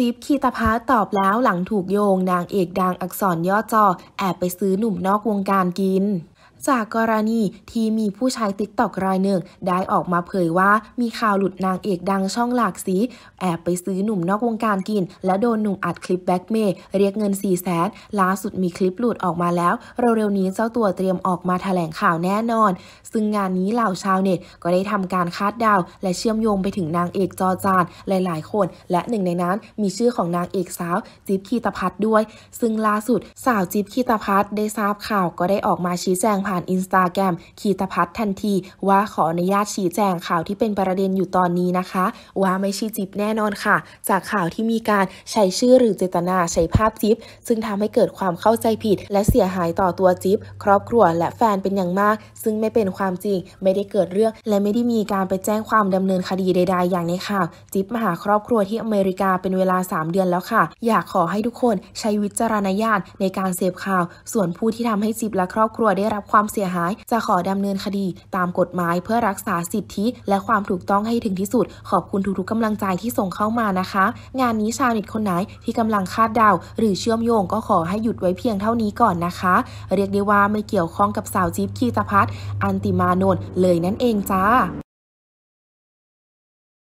จิ๊บคีตาพาตอบแล้วหลังถูกโยงนางเอกดังอักษรย่อจอแอบไปซื้อหนุ่มนอกวงการกินจากกรณีที่มีผู้ใช้ติ๊กต็อกรายหนึ่งได้ออกมาเผยว่ามีข่าวหลุดนางเอกดังช่องหลากสีแอบไปซื้อหนุ่มนอกวงการกิน และโดนหนุ่มอัดคลิปแบ็กเมย์เรียกเงิน4แสนล่าสุดมีคลิปหลุดออกมาแล้วเร็วๆนี้เจ้าตัวเตรียมออกมาถแถลงข่าวแน่นอน ซึ่งงานนี้เหล่าชาวเน็ตก็ได้ทำการคาดเดาและเชื่อมโยงไปถึงนางเอกจอจานหลาย ๆคน และหนึ่งในนั้นมีชื่อของนางเอกสาวจิ๊บคีตพัทด้วย ซึ่งล่าสุดสาวจิ๊บคีตพัทได้ทราบข่าวก็ได้ออกมาชี้แจงผ่านอินสตาแกรมขีตพัฒทันที ว่าขออนุญาตชี้แจงข่าวที่เป็นประเด็นอยู่ตอนนี้นะคะ ว่าไม่ชี้จิบแน่นอนค่ะ จากข่าวที่มีการใช้ชื่อหรือเจตนาใช้ภาพจิบซึ่งทำให้เกิดความเข้าใจผิดและเสียหายต่อตัวจิบครอบครัวและแฟนเป็นอย่างมาก ซึ่งไม่เป็นความจริงไม่ได้เกิดเรื่อง และไม่ได้มีการไปแจ้งความดำเนินคดีใดๆอย่างในข่าวจิบมาหาครอบครัวที่อเมริกาเป็นเวลา 3 เดือนแล้วค่ะ อยากขอให้ทุกคนใช้วิจารณญาณในการเสพข่าว ส่วนผู้ที่ทำให้จิบและครอบครัวได้รับความความเสียหายจะขอดำเนินคดีตามกฎหมายเพื่อรักษาสิทธิ และความถูกต้องให้ถึงที่สุด ขอบคุณทุกๆกำลังใจที่ส่งเข้ามานะคะ งานนี้ชาวเน็ตคนไหนที่กำลังคาดเดาหรือเชื่อมโยงก็ขอให้หยุดไว้เพียงเท่านี้ก่อนนะคะ เรียกได้ว่าไม่เกี่ยวข้องกับสาวจิ๊บคีตพัฒน์อันติมานนท์เลยนั่นเองจ้า